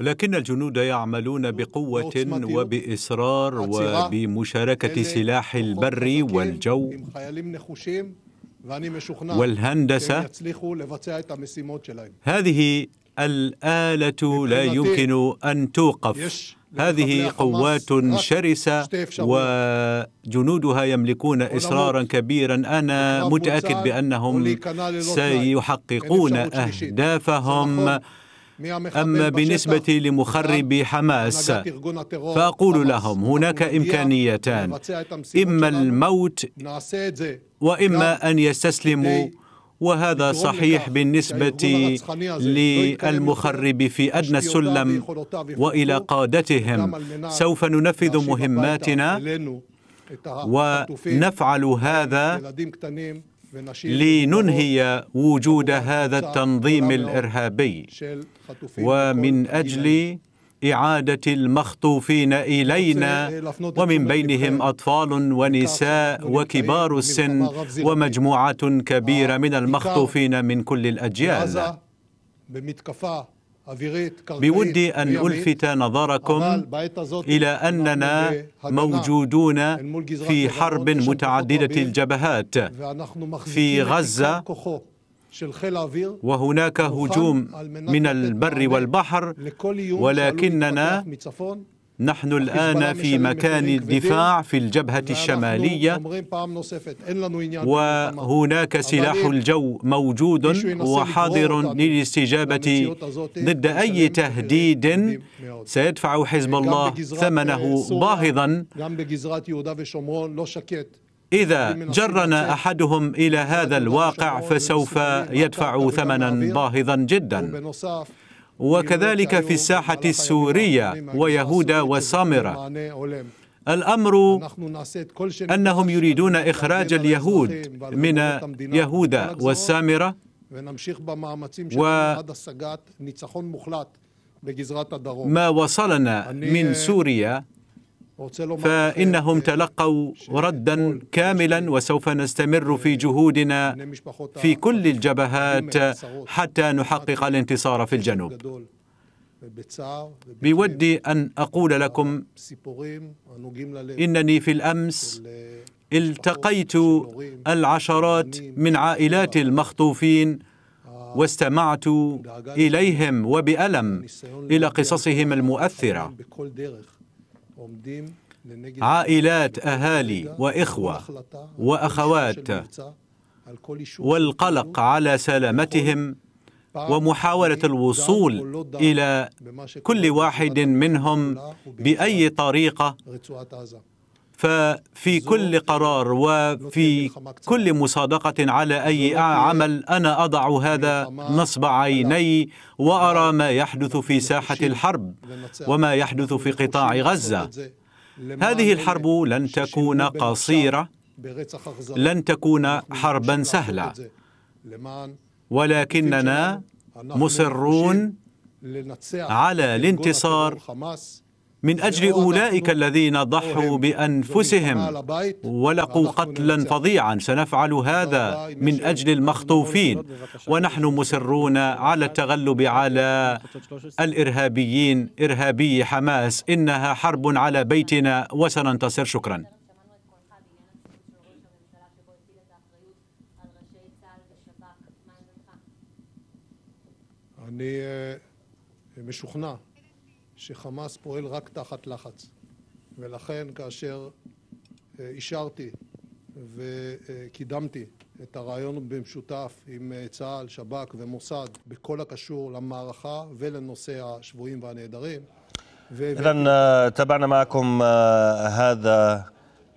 لكن الجنود يعملون بقوة وبإصرار وبمشاركة سلاح البر والجو والهندسة هذه الآلة لا يمكن أن توقف هذه قوات شرسة وجنودها يملكون إصرارا كبيرا أنا متأكد بأنهم سيحققون أهدافهم أما بالنسبة لمخربي حماس فأقول لهم هناك أمم، إمكانيتان أمم، إما الموت وإما أن يستسلموا وهذا صحيح بالنسبة للمخرب في أدنى السلم وإلى قادتهم سوف ننفذ مهماتنا ونفعل هذا لننهي وجود هذا التنظيم الارهابي ومن اجل إعادة المخطوفين إلينا ومن بينهم أطفال ونساء وكبار السن ومجموعة كبيرة آه، من المخطوفين من كل الأجيال بودي أن ألفت نظركم إلى أننا موجودون في حرب متعددة الجبهات في غزة وهناك هجوم من البر والبحر ولكننا نحن الآن في مكان الدفاع في الجبهة الشمالية وهناك سلاح الجو موجود وحاضر للاستجابة ضد أي تهديد سيدفع حزب الله ثمنه باهظا إذا جرنا أحدهم إلى هذا الواقع فسوف يدفع ثمنا باهظا جدا وكذلك في الساحة السورية ويهودا وسامرة الأمر أنهم يريدون إخراج اليهود من يهودا والسامرة وما وصلنا من سوريا فانهم تلقوا ردا كاملا وسوف نستمر في جهودنا في كل الجبهات حتى نحقق الانتصار في الجنوب بودي ان اقول لكم انني في الامس التقيت العشرات من عائلات المخطوفين واستمعت اليهم وبالم الى قصصهم المؤثره عائلات اهالي واخوه واخوات والقلق على سلامتهم ومحاوله الوصول الى كل واحد منهم باي طريقه ففي كل قرار وفي كل مصادقة على أي عمل أنا أضع هذا نصب عيني وأرى ما يحدث في ساحة الحرب وما يحدث في قطاع غزة هذه الحرب لن تكون قصيرة لن تكون حربا سهلة ولكننا مصرون على الانتصار من أجل أولئك الذين ضحوا بأنفسهم ولقوا قتلا فظيعا سنفعل هذا من أجل المخطوفين ونحن مصرون على التغلب على الإرهابيين إرهابي حماس إنها حرب على بيتنا وسننتصر شكرا אני משוכנע שחמאס פועל רק תחת לחץ. ולכן כאשר אה, אישרתי וקידמתי את הרעיון במשותף עם אה, צה"ל, שב"כ ומוסד בכל הקשור למערכה ולנושא השבויים והנעדרים. إذن אה, تابعنا معكم هذا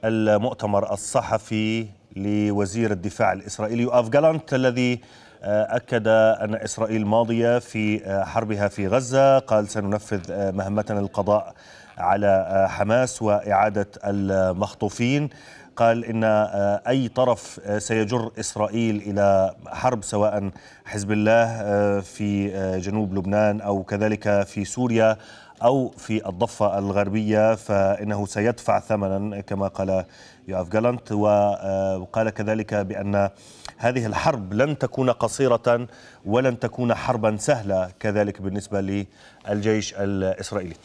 المؤتمر الصحفي لوزير الدفاع الإسرائيلي أف جالانت الذي آه، أكد أن إسرائيل ماضية في آه، حربها في غزة قال سننفذ آه، مهمتنا القضاء على آه، حماس وإعادة المخطوفين قال ان آه، اي طرف آه، سيجر اسرائيل الى حرب سواء حزب الله في جنوب لبنان او كذلك في سوريا او في الضفه الغربيه فانه سيدفع ثمنا كما قال يوف جالانت وقال كذلك بان هذه الحرب لن تكون قصيره ولن تكون حربا سهله كذلك بالنسبه للجيش الاسرائيلي